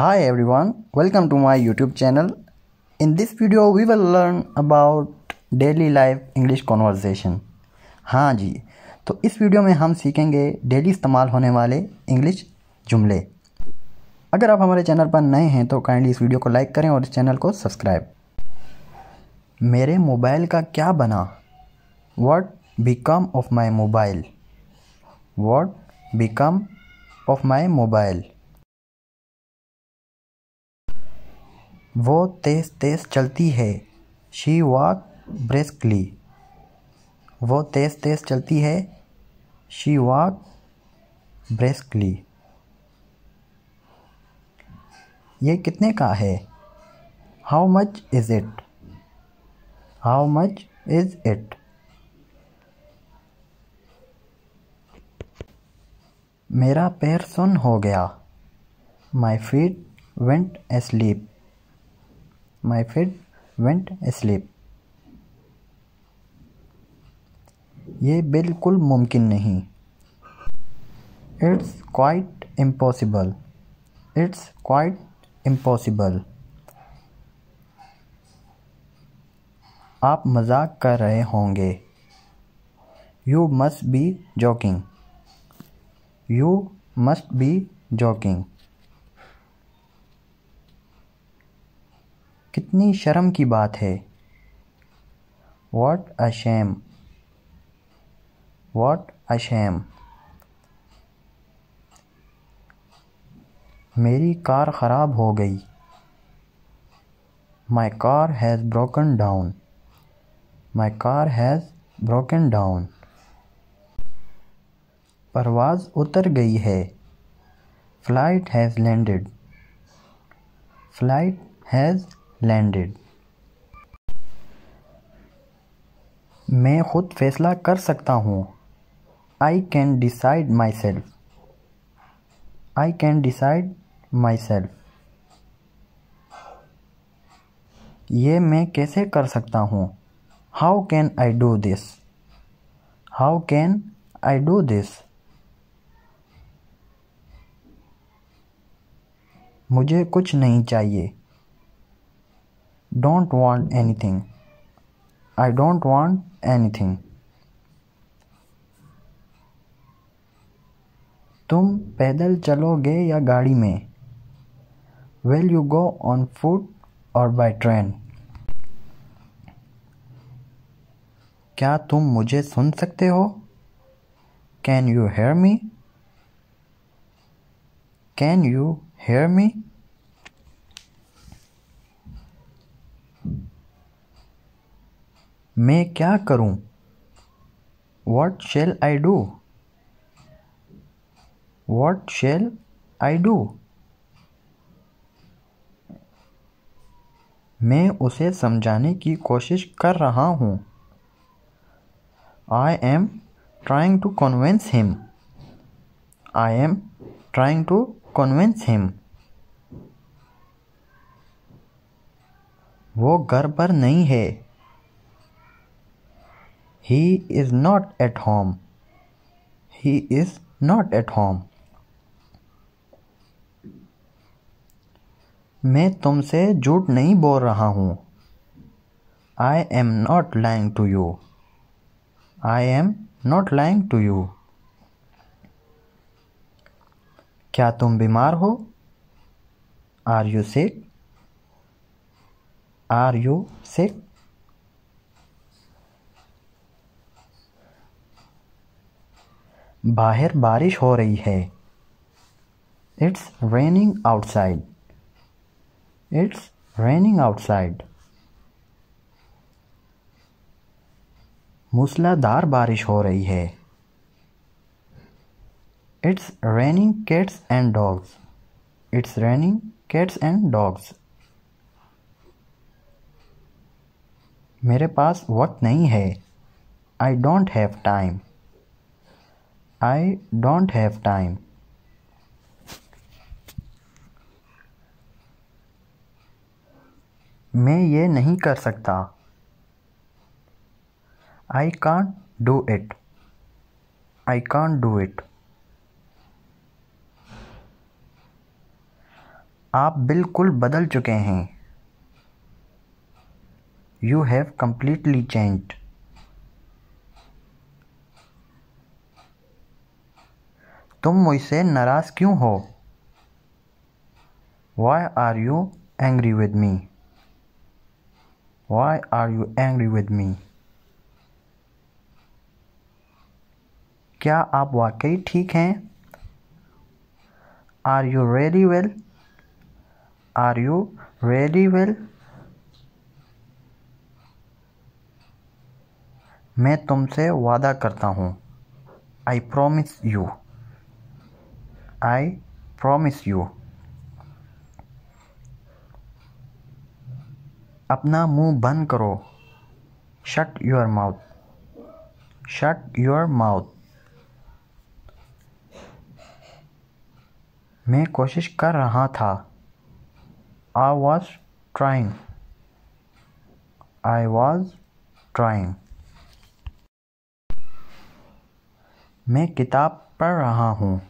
Hi everyone, welcome to my YouTube channel. In this video, we will learn about daily life English conversation. हाँ जी तो इस video में हम सीखेंगे daily इस्तेमाल होने वाले इंग्लिश जुमले अगर आप हमारे चैनल पर नए हैं तो काइंडली इस वीडियो को लाइक करें और इस चैनल को सब्सक्राइब मेरे मोबाइल का क्या बना what become of my mobile what become of my mobile वो तेज़ तेज़ चलती है शी वॉक ब्रेस्कली वो तेज़ तेज़ चलती है शी वॉक ब्रेस्कली ये कितने का है how much is it how much is it मेरा पैर सुन हो गया my feet went asleep My friend went asleep. ये बिल्कुल मुमकिन नहीं it's quite impossible it's quite impossible आप मजाक कर रहे होंगे you must be joking you must be joking कितनी शर्म की बात है what a shame what a shame मेरी कार ख़राब हो गई my car has broken down my car has broken down परवाज़ उतर गई है flight has landed flight has landed मैं खुद फैसला कर सकता हूँ I can decide myself I can decide myself ये मैं कैसे कर सकता हूँ how can I do this how can I do this मुझे कुछ नहीं चाहिए don't want anything I don't want anything तुम पैदल चलोगे या गाड़ी में will you go on foot और बाय ट्रेन क्या तुम मुझे सुन सकते हो can you hear me can you hear me मैं क्या करूँ what shall I do what shall I do मैं उसे समझाने की कोशिश कर रहा हूँ I am trying to convince him I am trying to convince him वो घर पर नहीं है he is not at home he is not at home मैं तुमसे झूठ नहीं बोल रहा हूँ I am not lying to you I am not lying to you क्या तुम बीमार हो are you sick are you sick बाहर बारिश हो रही है it's raining outside it's raining outside मूसलाधार बारिश हो रही है it's raining cats and dogs it's raining cats and dogs मेरे पास वक्त नहीं है I don't have time I don't have time मैं ये नहीं कर सकता I can't do it I can't do it आप बिल्कुल बदल चुके हैं यू हैव कंप्लीटली चेंज्ड तुम मुझसे नाराज़ क्यों हो why are you angry with me why are you angry with me क्या आप वाकई ठीक हैं are you ready well are you ready well मैं तुमसे वादा करता हूँ I promise you I promise you. अपना मुंह बंद करो shut your mouth shut your mouth मैं कोशिश कर रहा था I was trying I was trying मैं किताब पढ़ रहा हूँ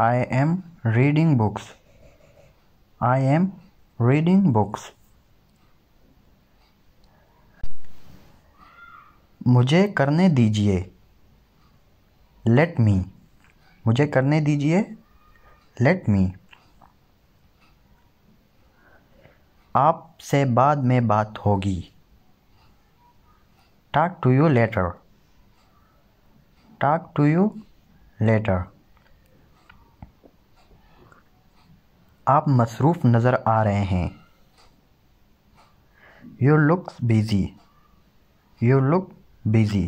I am reading books I am reading books मुझे करने दीजिए लेट मी मुझे करने दीजिए लेट मी आपसे बाद में बात होगी talk to you later talk to you later आप मसरूफ़ नज़र आ रहे हैं you looks busy you look busy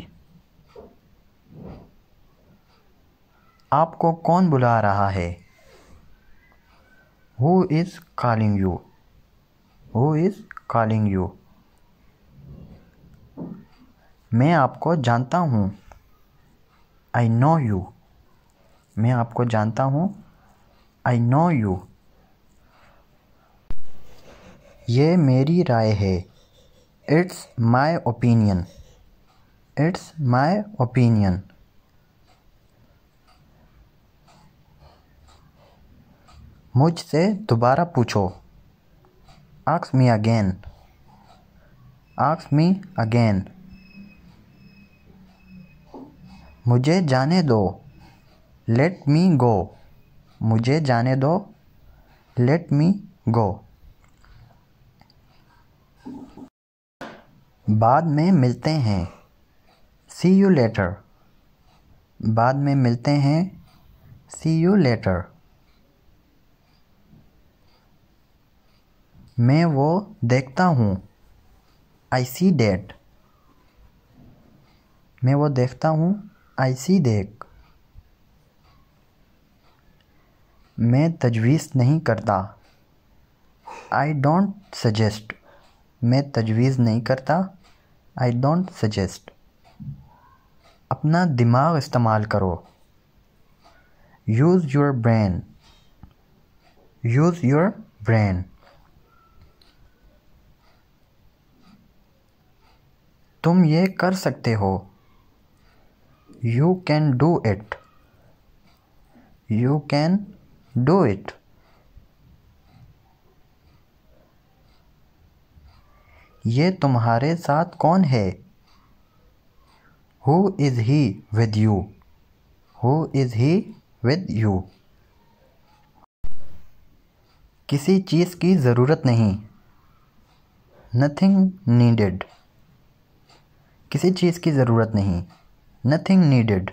आपको कौन बुला रहा है who is calling you who is calling you मैं आपको जानता हूँ आई नो यू मैं आपको जानता हूँ आई नो यू ये मेरी राय है it's my opinion it's my opinion मुझसे दोबारा पूछो आक्स मी अगेन आक्स मी अगेन मुझे जाने दो लेट मी गो मुझे जाने दो लेट मी गो बाद में मिलते हैं सी यू लेटर बाद में मिलते हैं सी यू लेटर मैं वो देखता हूँ आई सी डेट मैं वो देखता हूँ आई सी देख मैं तजवीज़ नहीं करता आई डोंट सजेस्ट मैं तजवीज़ नहीं करता आई डोंट सजेस्ट अपना दिमाग इस्तेमाल करो use your brain use your brain तुम ये कर सकते हो you can do it you can do it ये तुम्हारे साथ कौन है who is he with you who is he with you किसी चीज़ की ज़रूरत नहीं नथिंग नीडेड किसी चीज़ की ज़रूरत नहीं नथिंग नीडेड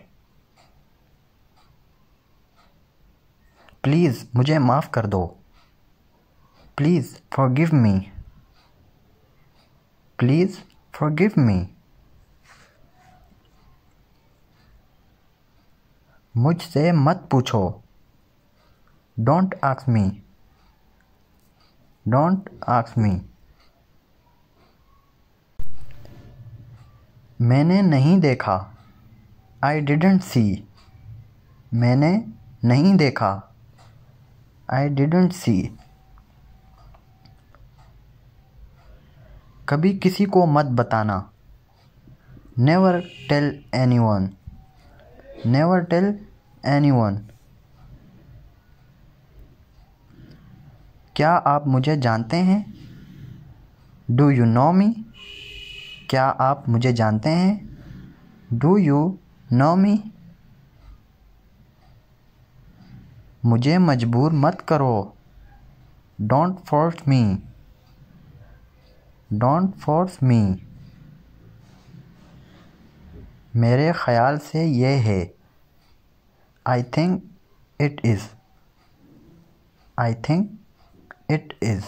प्लीज़ मुझे माफ़ कर दो please forgive me Please forgive me. मुझसे मत पूछो don't ask me don't ask me मैंने नहीं देखा आई डिडेंट सी मैंने नहीं देखा आई डिडेंट सी कभी किसी को मत बताना never tell anyone never tell anyone क्या आप मुझे जानते हैं डू यू नो मी क्या आप मुझे जानते हैं डू यू नो मी मुझे मजबूर मत करो don't force me don't force me मेरे ख़्याल से ये है I think it is I think it is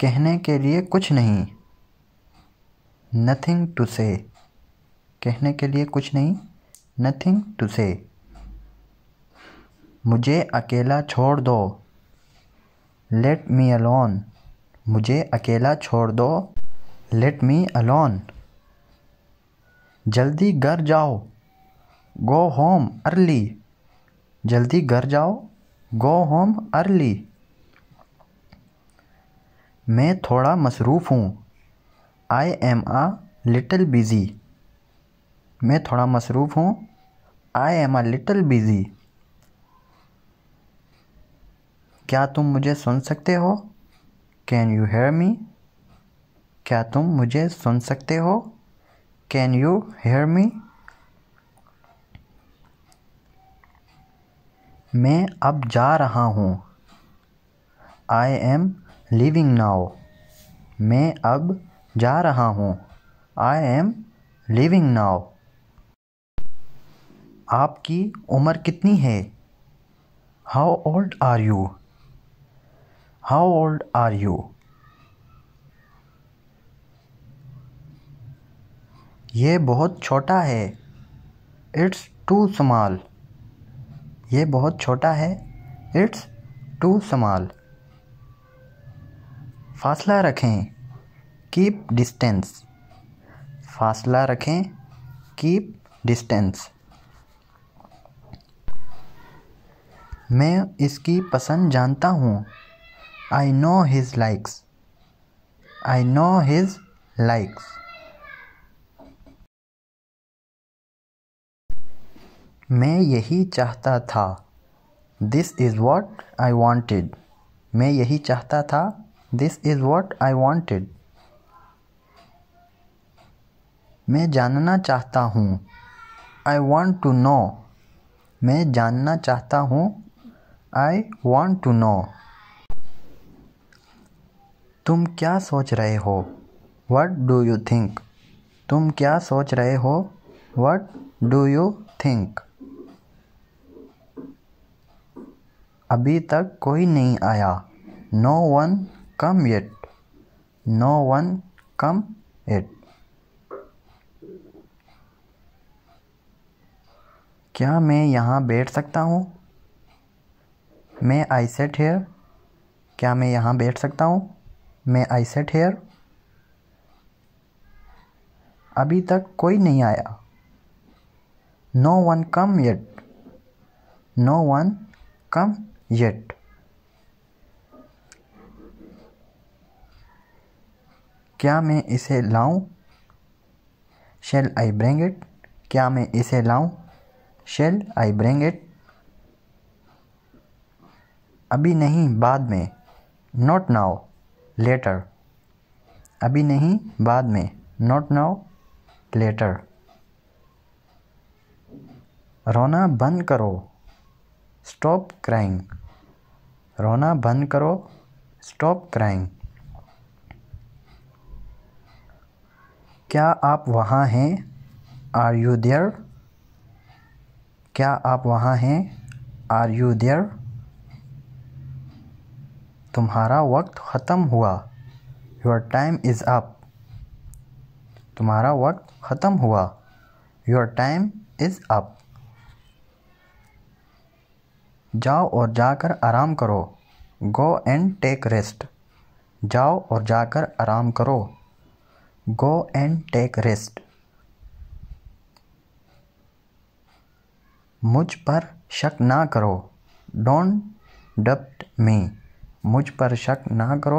कहने के लिए कुछ नहीं नथिंग टू से कहने के लिए कुछ नहीं नथिंग टू से मुझे अकेला छोड़ दो लेट मी अलोन मुझे अकेला छोड़ दो लेट मी अलोन जल्दी घर जाओ गो होम अर्ली जल्दी घर जाओ गो होम अर्ली मैं थोड़ा मसरूफ़ हूँ I am a little busy मैं थोड़ा मसरूफ़ हूँ I am a little busy क्या तुम मुझे सुन सकते हो कैन यू हेयर मी क्या तुम मुझे सुन सकते हो कैन यू हेयर मी मैं अब जा रहा हूँ आई एम लिविंग नाउ मैं अब जा रहा हूँ आई एम लिविंग नाउ आपकी उम्र कितनी है how old are you how old are you ये बहुत छोटा है इट्स टू स्मॉल ये बहुत छोटा है इट्स टू स्मॉल फासला रखें कीप डिस्टेंस फासला रखें कीप डिस्टेंस मैं इसकी पसंद जानता हूँ I know his likes I know his likes मैं यही चाहता था this is what I wanted मैं यही चाहता था this is what I wanted मैं जानना चाहता हूँ आई वॉन्ट टू नो मैं जानना चाहता हूँ आई वॉन्ट टू नो तुम क्या सोच रहे हो वट डू यू थिंक तुम क्या सोच रहे हो वट डू यू थिंक अभी तक कोई नहीं आया no one come it no one come it क्या मैं यहाँ बैठ सकता हूँ मैं आई सेट हेयर क्या मैं यहाँ बैठ सकता हूँ मे आई सेट हेयर अभी तक कोई नहीं आया no one come yet no one come yet क्या मैं इसे लाऊं? शेल आई ब्रेंग इट क्या मैं इसे लाऊं? शेल आई ब्रेंग इट अभी नहीं बाद में नॉट नाउ लेटर अभी नहीं बाद में नॉट नाउ लेटर रोना बंद करो स्टॉप क्राइंग रोना बंद करो स्टॉप क्राइंग क्या आप वहाँ हैं आर यू देयर क्या आप वहाँ हैं आर यू देयर तुम्हारा वक्त ख़त्म हुआ योर टाइम इज़ अप तुम्हारा वक्त ख़त्म हुआ योर टाइम इज़ अप जाओ और जाकर आराम करो गो एंड टेक रेस्ट जाओ और जाकर आराम करो गो एंड टेक रेस्ट मुझ पर शक ना करो डोंट डप्ट मी मुझ पर शक ना करो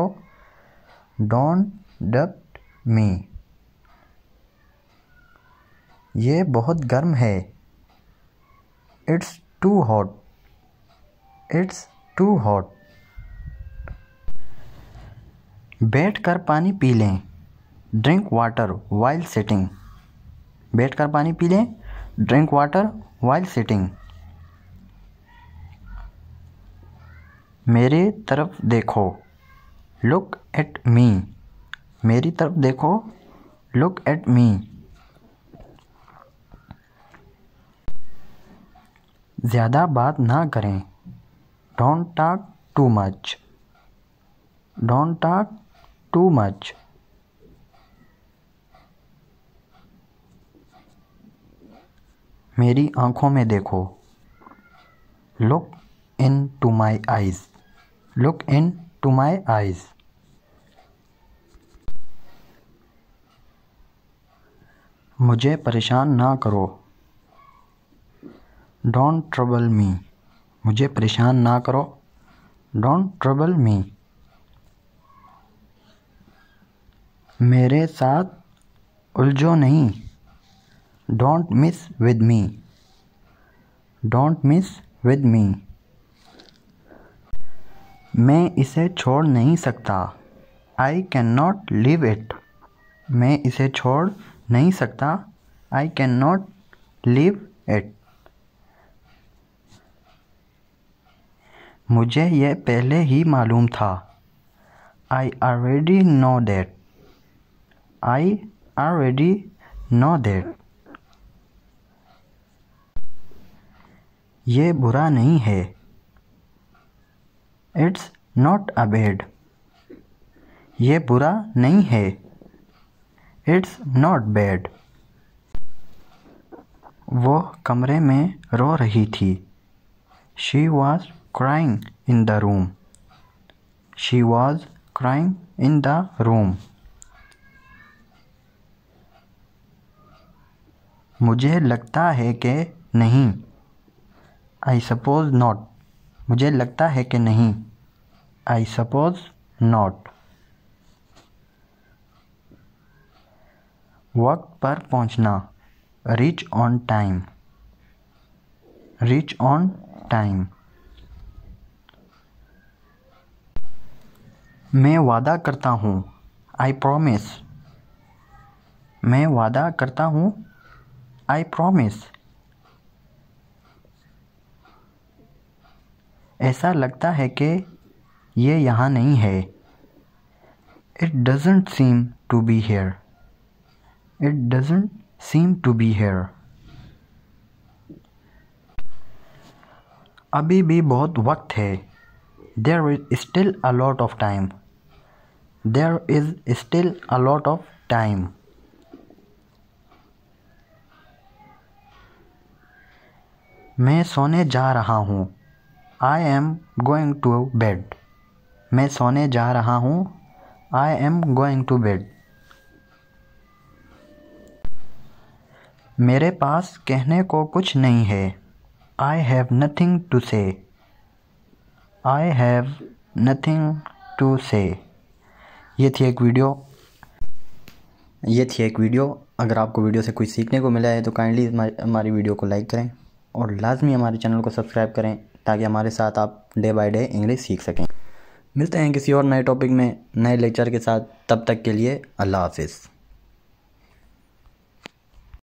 डोंट डब्ट मी ये बहुत गर्म है it's too hot it's too hot बैठ कर पानी पी लें ड्रिंक वाटर वाइल सेटिंग बैठ कर पानी पी लें ड्रिंक वाटर वाइल सेटिंग मेरे तरफ़ देखो लुक एट मी मेरी तरफ़ देखो लुक एट मी ज़्यादा बात ना करें don't talk too much don't talk too much मेरी आँखों में देखो look into my eyes look into my eyes मुझे परेशान ना करो डोंट ट्रबल मी मुझे परेशान ना करो डोंट ट्रबल मी मेरे साथ उलझो नहीं don't mess with me don't mess with me मैं इसे छोड़ नहीं सकता I cannot leave it मैं इसे छोड़ नहीं सकता I cannot leave it मुझे यह पहले ही मालूम था I already know that I already know that ये बुरा नहीं है इट्स नॉट अ बेड ये बुरा नहीं है इट्स नॉट बेड वो कमरे में रो रही थी she was crying in the room she was crying in the room मुझे लगता है कि नहीं आई सपोज नॉट मुझे लगता है कि नहीं आई सपोज नॉट वक्त पर पहुंचना reach on time reach on time मैं वादा करता हूँ आई प्रोमिस मैं वादा करता हूँ आई प्रोमिस ऐसा लगता है कि ये यहाँ नहीं है it doesn't seem to be here it doesn't seem to be here अभी भी बहुत वक्त है there is still a lot of time there is still a lot of time मैं सोने जा रहा हूँ I am going to bed मैं सोने जा रहा हूँ I am going to bed मेरे पास कहने को कुछ नहीं है आई हैव नथिंग टू से आई हैव नथिंग टू से ये थी एक वीडियो ये थी एक वीडियो अगर आपको वीडियो से कुछ सीखने को मिला है तो काइंडली हमारी वीडियो को लाइक करें और लाजमी हमारे चैनल को सब्सक्राइब करें ताकि हमारे साथ आप डे बाय डे इंग्लिश सीख सकें मिलते हैं किसी और नए टॉपिक में नए लेक्चर के साथ तब तक के लिए अल्लाह हाफिज़